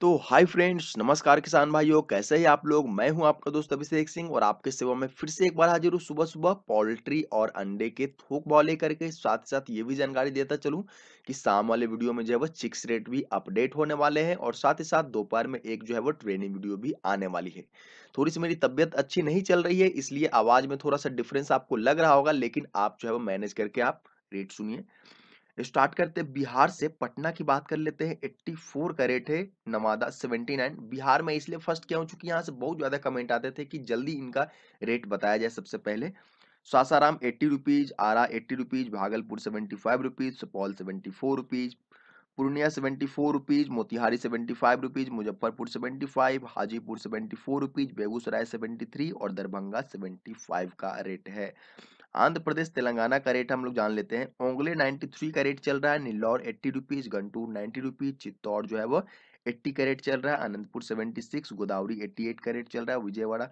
तो hi friends नमस्कार किसान भाइयों कैसे हैं आप लोग मैं हूं आपका दोस्त अभिषेक सिंह और आपके सेवा में फिर से एक बार हाजिर हूं सुबह सुबह पोल्ट्री और अंडे के थोक भाव लेकर के साथ साथ ये भी जानकारी देता चलूं कि शाम वाले वीडियो में जो है वो चिक्स रेट भी अपडेट होने वाले हैं और साथ ही साथ दोपहर में एक जो है वो ट्रेनिंग वीडियो भी आने वाली है थोड़ी सी मेरी तबियत अच्छी नहीं चल रही है इसलिए आवाज में थोड़ा सा डिफरेंस आपको लग रहा होगा लेकिन आप जो है वो मैनेज करके आप रेट सुनिए स्टार्ट करते हैं बिहार से पटना की बात कर लेते हैं 84 का रेट है नवादा 79 बिहार में इसलिए फर्स्ट क्या हो चुकी यहाँ से बहुत ज़्यादा कमेंट आते थे कि जल्दी इनका रेट बताया जाए सबसे पहले Sasaram eighty rupees Arrah eighty rupees Bhagalpur seventy five rupees Supaul seventy four rupees Purnia seventy four rupees Motihari seventy five rupees Muzaffarpur seventy five Hajipur seventy four rupees Begusarai seventy three और दरभंगा सेवेंटी फाइव का रेट है आंध्र प्रदेश तेलंगाना का रेट हम लोग जान लेते हैं ओंगले 93 का रेट चल रहा है Nellore eighty rupees Guntur ninety rupees Chittoor जो है वो एट्टी का रेट चल रहा है Anantapur seventy six Godavari eighty eight का रेट चल रहा है विजयवाड़ा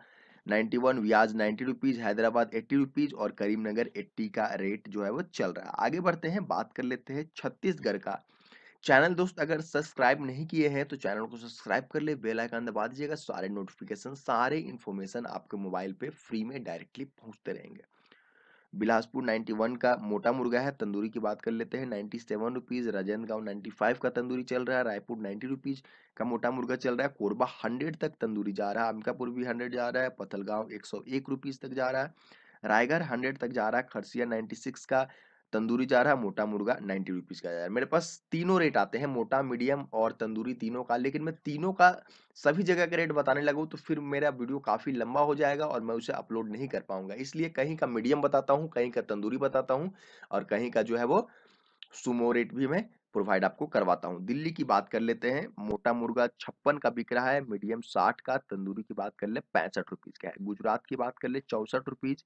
91 व्याज 90 रुपीज़ हैदराबाद 80 रुपीज़ और करीमनगर 80 का रेट जो है वो चल रहा है आगे बढ़ते हैं बात कर लेते हैं छत्तीसगढ़ का चैनल दोस्त अगर सब्सक्राइब नहीं किए हैं तो चैनल को सब्सक्राइब कर ले बेल आइकन दबा दीजिएगा सारे नोटिफिकेशन सारे इन्फॉर्मेशन आपके मोबाइल पे फ्री में डायरेक्टली पहुंचते रहेंगे बिलासपुर 91 का मोटा मुर्गा है तंदूरी की बात कर लेते हैं ninety seven rupees Rajnandgaon ninety five का तंदूरी चल रहा है रायपुर नाइन्टी रुपीज़ का मोटा मुर्गा चल रहा है कोरबा हंड्रेड तक तंदूरी जा रहा है अमकापुर भी हंड्रेड जा रहा है पथलगांव एक रुपीज़ तक जा रहा है रायगढ़ हंड्रेड तक जा रहा है खरसिया सिक्स का तंदूरी जा रहा है मोटा मुर्गा नाइन्टी रुपीज़ का जा रहा है मेरे पास तीनों रेट आते हैं मोटा मीडियम और तंदूरी तीनों का लेकिन मैं तीनों का सभी जगह का रेट बताने लगूँ तो फिर मेरा वीडियो काफ़ी लंबा हो जाएगा और मैं उसे अपलोड नहीं कर पाऊंगा इसलिए कहीं का मीडियम बताता हूँ कहीं का तंदूरी बताता हूँ और कहीं का जो है वो सुमो रेट भी मैं प्रोवाइड आपको करवाता हूँ दिल्ली की बात कर लेते हैं मोटा मुर्गा छप्पन का बिक रहा है मीडियम साठ का तंदूरी की बात कर ले पैंसठ रुपीज़ का है गुजरात की बात कर ले चौसठ rupees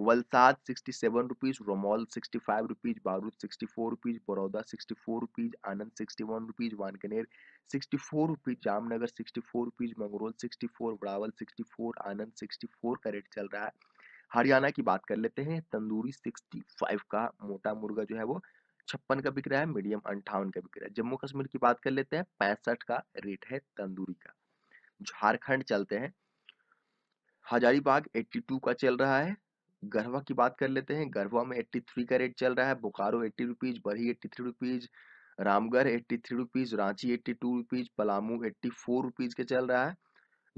Valsad sixty seven rupees रोमोल सिक्सटी फाइव रुपीज़ बारूद sixty four rupees Baroda sixty four rupees Anand sixty one rupees Wankaner sixty four rupees Jamnagar sixty four rupees Mangrol sixty four बड़ावल sixty four Anand sixty four का रेट चल रहा है हरियाणा की बात कर लेते हैं तंदूरी सिक्सटी फाइव का मोटा मुर्गा जो है वो छप्पन का बिक रहा है मीडियम अंठावन का बिक रहा है जम्मू कश्मीर की बात कर लेते हैं पैंसठ का रेट है तंदूरी का झारखंड चलते हैं हजारीबाग 82 का चल रहा है गढ़वा की बात कर लेते हैं गढ़वा में एट्टी थ्री का रेट चल रहा है Bokaro eighty rupees Barhi eighty three rupees Ramgarh eighty three rupees Ranchi eighty two rupees Palamu eighty four rupees के चल रहा है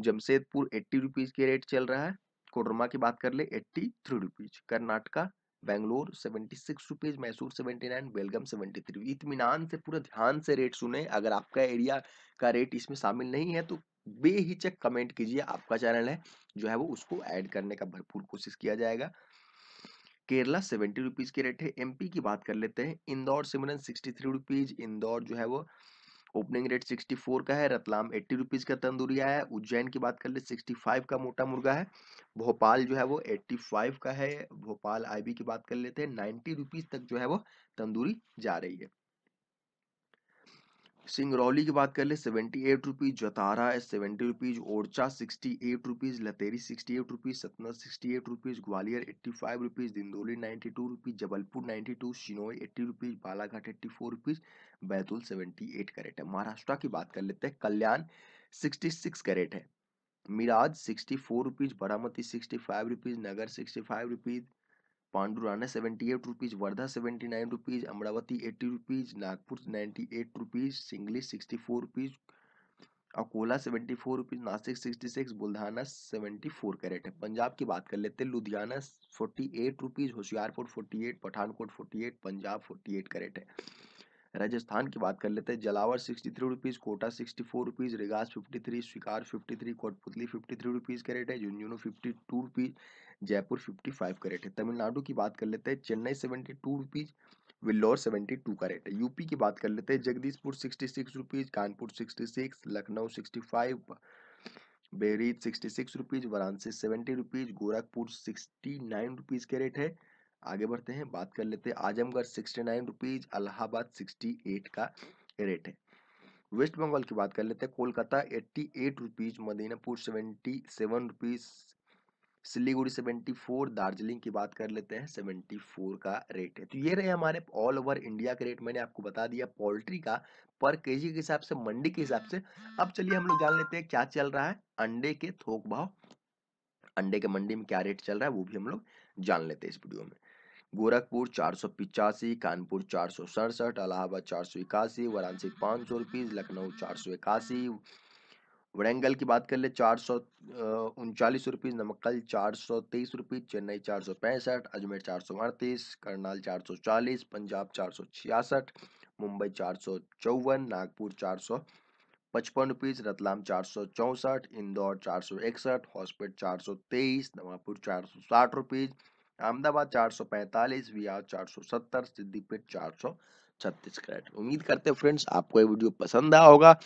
जमशेदपुर एट्टी रुपीज़ के रेट चल रहा है कोडरमा की बात कर ले eighty three rupees Karnataka Bangalore seventy six rupees Mysore seventy nine Belgaum seventy three इतमान से पूरा ध्यान से रेट सुने अगर आपका एरिया का रेट इसमें शामिल नहीं है तो बेहिचक कमेंट कीजिए आपका चैनल है जो है वो उसको ऐड करने का भरपूर कोशिश किया जाएगा केरला सेवेंटी रुपीज़ की रेट है एमपी की बात कर लेते हैं इंदौर सिमरन सिक्सटी थ्री रुपीज़ इंदौर जो है वो ओपनिंग रेट सिक्सटी फोर का है रतलाम एट्टी रुपीज़ का तंदूरिया है उज्जैन की बात कर ले सिक्सटी फाइव का मोटा मुर्गा है भोपाल जो है वो एट्टी फाइव का है भोपाल आईबी की बात कर लेते हैं नाइन्टी रुपीज़ तक जो है वो तंदूरी जा रही है सिंगरौली की बात कर ले सेवेंटी एट रुपीज़ जतारा है seventy rupees Orchha sixty eight rupees Lateri sixty eight rupees Satna sixty eight rupees Gwalior eighty five rupees दिंदोली ninety two rupees Jabalpur ninety two शिनोई eighty rupees Balaghat eighty four rupees Betul seventy eight rate है महाराष्ट्र की बात कर लेते हैं कल्याण सिक्सटी सिक्स रेट है Miraj sixty four rupees Baramati sixty five rupees Nagar sixty five rupees Pandhurna seventy eight rupees Wardha seventy nine rupees Amravati eighty rupees Nagpur ninety eight rupees सिंगली sixty four rupees Akola seventy four rupees Nashik sixty six Buldhana seventy four कैरेट है पंजाब की बात कर लेते हैं Ludhiana forty eight rupees Hoshiarpur forty eight Pathankot forty eight Punjab forty eight कैरेट है राजस्थान की बात कर लेते हैं Jhalawar sixty three rupees Kota sixty four rupees रिगास फिफ्टी थ्री स्वीकार fifty three Kotputli fifty three rupees का रेट है Jhunjhunu fifty two rupees Jaipur fifty five का रेट है तमिलनाडु की बात कर लेते हैं Chennai seventy two rupees Vellore seventy two का रेट है यूपी की बात कर लेते हैं Jagdishpur sixty six rupees Kanpur sixty six Lucknow sixty five बहरीज sixty six rupees Varanasi seventy rupees Gorakhpur sixty nine rupees के रेट है आगे बढ़ते हैं बात कर लेते हैं Azamgarh sixty nine rupees Allahabad sixty eight का रेट है वेस्ट बंगाल की बात कर लेते हैं कोलकाता एट्टी एट रुपीज मदीनापुर seventy seven rupees Siliguri seventy four Darjeeling की बात कर लेते हैं सेवेंटी फोर का रेट है तो ये रहे हमारे ऑल ओवर इंडिया के रेट मैंने आपको बता दिया पोल्ट्री का पर के के हिसाब से मंडी के हिसाब से अब चलिए हम लोग जान लेते हैं क्या चल रहा है अंडे के थोक भाव अंडे के मंडी में क्या रेट चल रहा है वो भी हम लोग जान लेते हैं इस वीडियो में गोरखपुर चार सौ पिचासी कानपुर चार सौ सड़सठ अलाहाबाद चार सौ इक्यासी वाराणसी पाँच सौ रुपीज़ लखनऊ चार सौ इक्यासी वरेंगल की बात कर ले चार सौ उनचालीस रुपीज़ नमक्कल चार सौ तेईस रुपीज़ चेन्नई चार सौ पैंसठ अजमेर चार सौ अड़तीस करनाल चार सौ चालीस पंजाब चार सौ छियासठ मुंबई चार सौ चौवन नागपुर चार सौ पचपन रुपीज रतलाम चार सौ चौंसठ इंदौर चार सौ इकसठ हॉस्पिट चार सौ तेईस नवापुर चार सौ साठ रुपीज अहमदाबाद चार सौ पैंतालीस विहार चार सौ सत्तर सिद्धिपेट चार सौ छत्तीस कैरेट उम्मीद करते हैं फ्रेंड्स आपको ये वीडियो पसंद आया होगा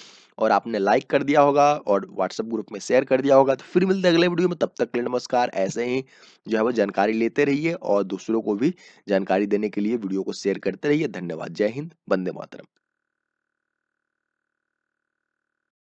और आपने लाइक कर दिया होगा और व्हाट्सएप ग्रुप में शेयर कर दिया होगा तो फिर मिलते हैं अगले वीडियो में तब तक के लिए नमस्कार ऐसे ही जो है वो जानकारी लेते रहिए और दूसरों को भी जानकारी देने के लिए वीडियो को शेयर करते रहिए धन्यवाद जय हिंद बंदे मातरम